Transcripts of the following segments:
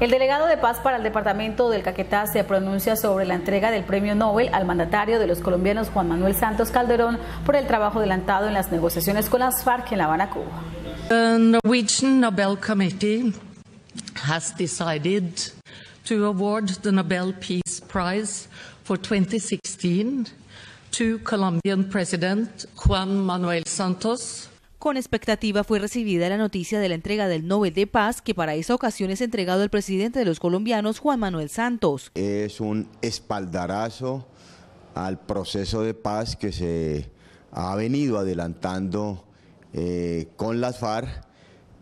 El delegado de paz para el departamento del Caquetá se pronuncia sobre la entrega del premio Nobel al mandatario de los colombianos Juan Manuel Santos Calderón por el trabajo adelantado en las negociaciones con las FARC en La Habana, Cuba. The Norwegian Nobel Committee has decided to award the Nobel Peace Prize for 2016 to Colombian President Juan Manuel Santos. Con expectativa fue recibida la noticia de la entrega del Nobel de Paz que para esa ocasión es entregado el presidente de los colombianos, Juan Manuel Santos. Es un espaldarazo al proceso de paz que se ha venido adelantando eh, con las FARC.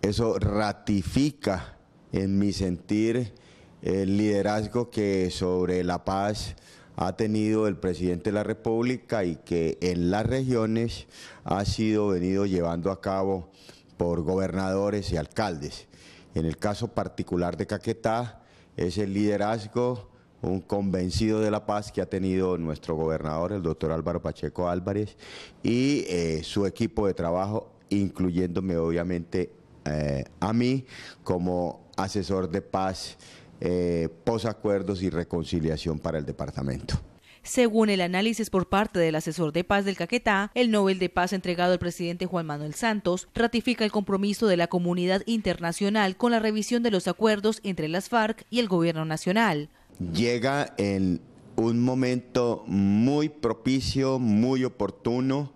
Eso ratifica en mi sentir el liderazgo que sobre la paz ha tenido el presidente de la República y que en las regiones ha sido venido llevando a cabo por gobernadores y alcaldes. En el caso particular de Caquetá es el liderazgo, un convencido de la paz que ha tenido nuestro gobernador, el doctor Álvaro Pacheco Álvarez, y eh, su equipo de trabajo, incluyéndome obviamente eh, a mí como asesor de paz eh, posacuerdos y reconciliación para el departamento. Según el análisis por parte del asesor de paz del Caquetá, el Nobel de Paz entregado al presidente Juan Manuel Santos ratifica el compromiso de la comunidad internacional con la revisión de los acuerdos entre las FARC y el gobierno nacional. Llega en un momento muy propicio, muy oportuno,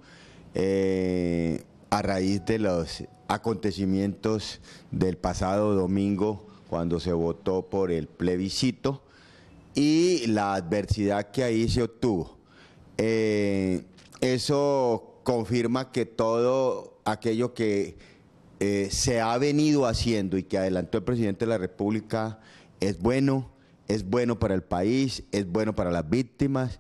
eh, a raíz de los acontecimientos del pasado domingo cuando se votó por el plebiscito y la adversidad que ahí se obtuvo. Eh, eso confirma que todo aquello que eh, se ha venido haciendo y que adelantó el presidente de la República es bueno, es bueno para el país, es bueno para las víctimas,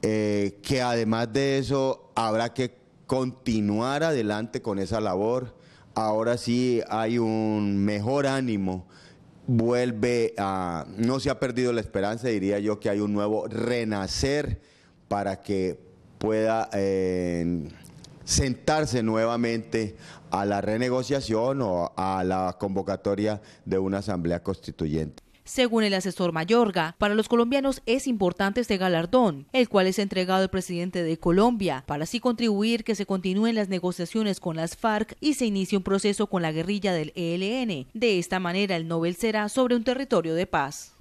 eh, que además de eso habrá que continuar adelante con esa labor. Ahora sí hay un mejor ánimo vuelve a, no se ha perdido la esperanza, diría yo que hay un nuevo renacer para que pueda eh, sentarse nuevamente a la renegociación o a la convocatoria de una asamblea constituyente. Según el asesor Mayorga, para los colombianos es importante este galardón, el cual es entregado al presidente de Colombia, para así contribuir que se continúen las negociaciones con las FARC y se inicie un proceso con la guerrilla del ELN. De esta manera, el Nobel será sobre un territorio de paz.